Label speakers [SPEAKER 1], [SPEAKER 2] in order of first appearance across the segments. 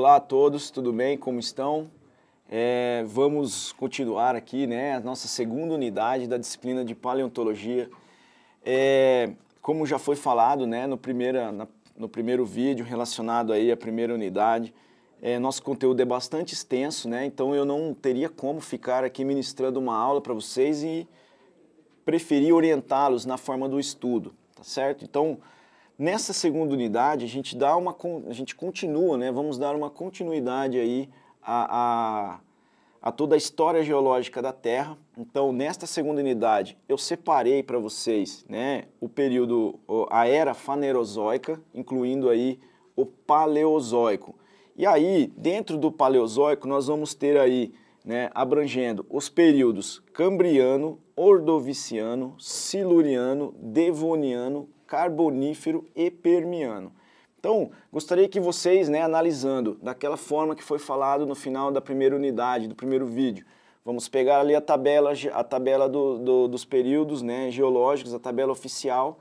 [SPEAKER 1] Olá a todos, tudo bem? Como estão? É, vamos continuar aqui, né? A nossa segunda unidade da disciplina de paleontologia. É, como já foi falado, né? No, primeira, na, no primeiro vídeo relacionado aí à primeira unidade, é, nosso conteúdo é bastante extenso, né? Então eu não teria como ficar aqui ministrando uma aula para vocês e preferi orientá-los na forma do estudo, tá certo? Então Nessa segunda unidade, a gente dá uma a gente continua, né? Vamos dar uma continuidade aí a, a, a toda a história geológica da Terra. Então, nesta segunda unidade, eu separei para vocês, né, o período a era fanerozoica, incluindo aí o paleozoico. E aí, dentro do paleozoico, nós vamos ter aí né, abrangendo os períodos Cambriano, Ordoviciano, Siluriano, Devoniano, Carbonífero e Permiano. Então, gostaria que vocês, né, analisando daquela forma que foi falado no final da primeira unidade, do primeiro vídeo, vamos pegar ali a tabela, a tabela do, do, dos períodos né, geológicos, a tabela oficial,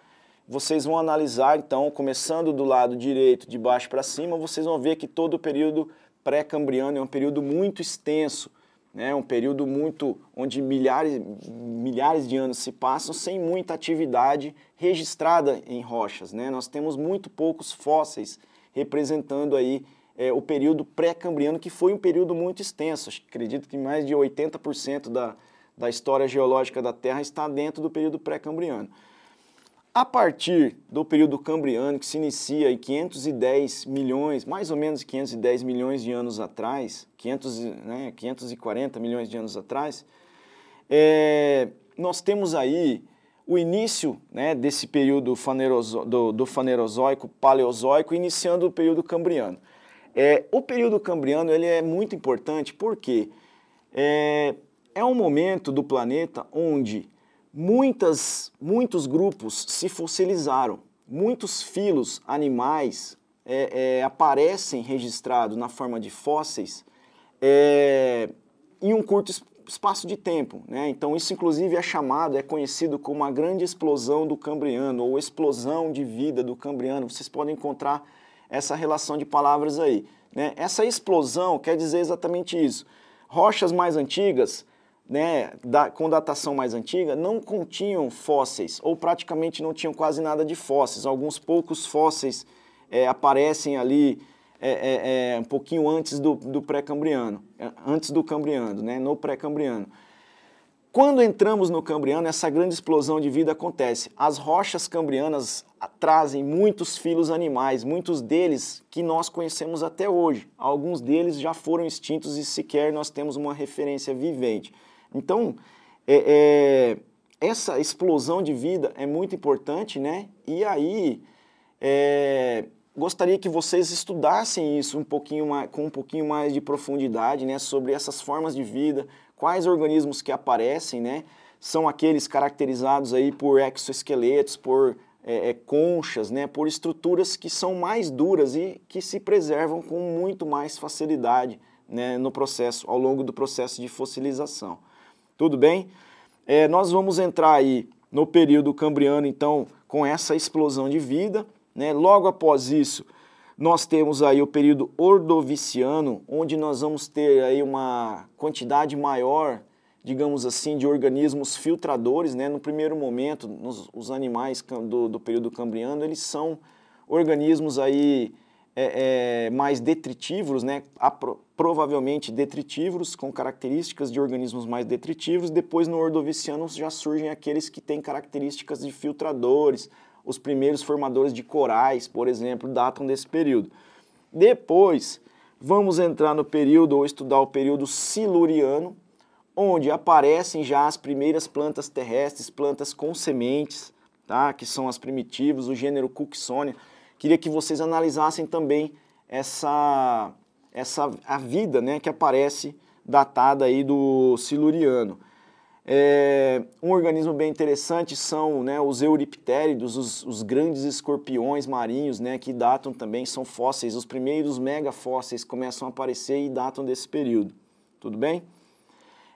[SPEAKER 1] vocês vão analisar, então, começando do lado direito, de baixo para cima, vocês vão ver que todo o período pré-cambriano é um período muito extenso, né? um período muito onde milhares, milhares de anos se passam sem muita atividade registrada em rochas. Né? Nós temos muito poucos fósseis representando aí é, o período pré-cambriano, que foi um período muito extenso. Acredito que mais de 80% da, da história geológica da Terra está dentro do período pré-cambriano. A partir do período cambriano, que se inicia em 510 milhões, mais ou menos 510 milhões de anos atrás, 500, né, 540 milhões de anos atrás, é, nós temos aí o início né, desse período fanerozo, do, do fanerozoico, paleozoico, iniciando o período cambriano. É, o período cambriano ele é muito importante porque é, é um momento do planeta onde muitas, muitos grupos se fossilizaram, muitos filos animais é, é, aparecem registrados na forma de fósseis é, em um curto espaço de tempo. Né? Então isso inclusive é chamado, é conhecido como a grande explosão do Cambriano ou explosão de vida do Cambriano. Vocês podem encontrar essa relação de palavras aí. Né? Essa explosão quer dizer exatamente isso. Rochas mais antigas né, da, com datação mais antiga, não continham fósseis, ou praticamente não tinham quase nada de fósseis. Alguns poucos fósseis é, aparecem ali é, é, é um pouquinho antes do, do pré-cambriano, é, antes do cambriano, né, no pré-cambriano. Quando entramos no cambriano, essa grande explosão de vida acontece. As rochas cambrianas trazem muitos filos animais, muitos deles que nós conhecemos até hoje. Alguns deles já foram extintos e sequer nós temos uma referência vivente. Então, é, é, essa explosão de vida é muito importante, né? E aí, é, gostaria que vocês estudassem isso um pouquinho mais, com um pouquinho mais de profundidade, né? Sobre essas formas de vida, quais organismos que aparecem, né? São aqueles caracterizados aí por exoesqueletos, por é, é, conchas, né, por estruturas que são mais duras e que se preservam com muito mais facilidade né, no processo, ao longo do processo de fossilização. Tudo bem? É, nós vamos entrar aí no período cambriano, então, com essa explosão de vida. Né? Logo após isso, nós temos aí o período ordoviciano, onde nós vamos ter aí uma quantidade maior, digamos assim, de organismos filtradores. Né? No primeiro momento, nos, os animais do, do período cambriano, eles são organismos aí é, é, mais detritívoros, né? Apro provavelmente detritívoros, com características de organismos mais detritívoros. Depois, no Ordoviciano, já surgem aqueles que têm características de filtradores. Os primeiros formadores de corais, por exemplo, datam desse período. Depois, vamos entrar no período, ou estudar o período Siluriano, onde aparecem já as primeiras plantas terrestres, plantas com sementes, tá? que são as primitivas, o gênero Cooksonia queria que vocês analisassem também essa, essa a vida né, que aparece datada aí do siluriano. É, um organismo bem interessante são né, os euriptéridos, os, os, grandes escorpiões marinhos, né, que datam também, são fósseis. Os primeiros megafósseis começam a aparecer e datam desse período. Tudo bem?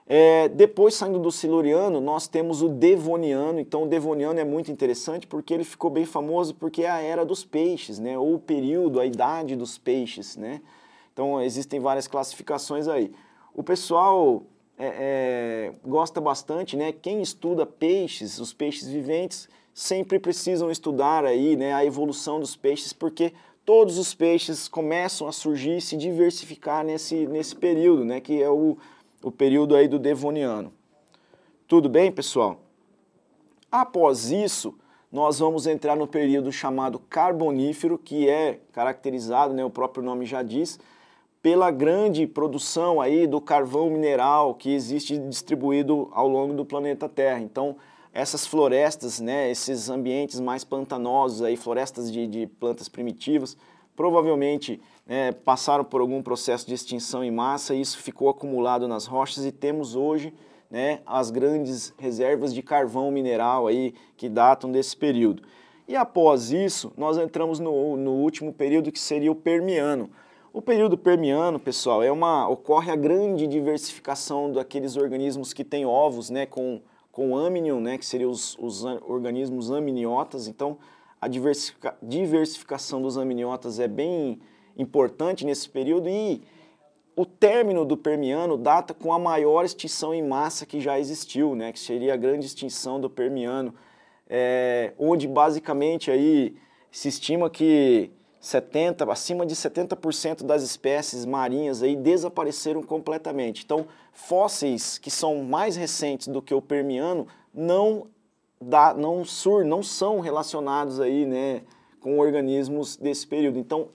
[SPEAKER 1] É, depois, saindo do Siluriano, nós temos o Devoniano. Então, o Devoniano é muito interessante porque ele ficou bem famoso porque é a era dos peixes, né? ou o período, a idade dos peixes. Né? Então, existem várias classificações aí. O pessoal é, é, gosta bastante, né? quem estuda peixes, os peixes viventes, sempre precisam estudar aí, né, a evolução dos peixes porque todos os peixes começam a surgir, se diversificar nesse, nesse período, né, que é o o período aí do Devoniano. Tudo bem, pessoal? Após isso, nós vamos entrar no período chamado Carbonífero, que é caracterizado, né, o próprio nome já diz, pela grande produção aí do carvão mineral que existe distribuído ao longo do planeta Terra. Então, essas florestas, né, esses ambientes mais pantanosos aí, florestas de, de plantas primitivas, provavelmente é, passaram por algum processo de extinção em massa, e isso ficou acumulado nas rochas e temos hoje né, as grandes reservas de carvão mineral aí que datam desse período. E após isso, nós entramos no, no último período que seria o Permiano. O período Permiano, pessoal, é uma ocorre a grande diversificação daqueles organismos que têm ovos, né, com com amnion, né, que seriam os, os organismos amniotas. Então, a diversifica, diversificação dos amniotas é bem importante nesse período e o término do Permiano data com a maior extinção em massa que já existiu, né, que seria a grande extinção do Permiano, é, onde basicamente aí se estima que 70, acima de 70% das espécies marinhas aí desapareceram completamente. Então, fósseis que são mais recentes do que o Permiano não da, não sur, não são relacionados aí, né, com organismos desse período. Então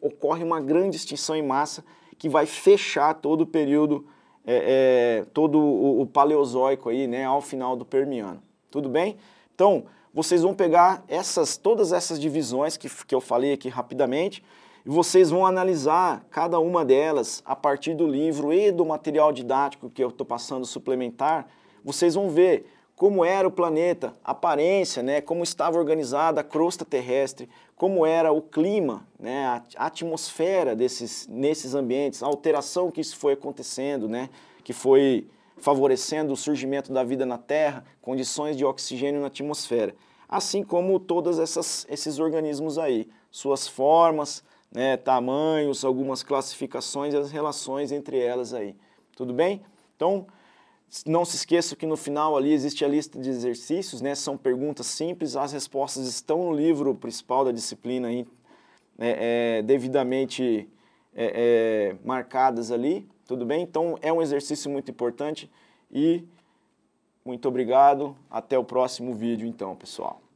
[SPEAKER 1] ocorre uma grande extinção em massa que vai fechar todo o período, é, é, todo o, o, paleozoico aí, né, ao final do Permiano. Tudo bem? Então vocês vão pegar essas, todas essas divisões que, que eu falei aqui rapidamente e vocês vão analisar cada uma delas a partir do livro e do material didático que eu estou passando suplementar. Vocês vão ver como era o planeta, aparência, né, como estava organizada a crosta terrestre, como era o clima, né, a atmosfera desses, nesses ambientes, a alteração que isso foi acontecendo, né, que foi favorecendo o surgimento da vida na Terra, condições de oxigênio na atmosfera, assim como todos esses organismos aí, suas formas, né, tamanhos, algumas classificações e as relações entre elas aí. Tudo bem? Então, não se esqueça que no final ali existe a lista de exercícios, né? São perguntas simples, as respostas estão no livro principal da disciplina, aí, é, é, devidamente é, é, marcadas ali, tudo bem? Então é um exercício muito importante e muito obrigado. Até o próximo vídeo, então, pessoal.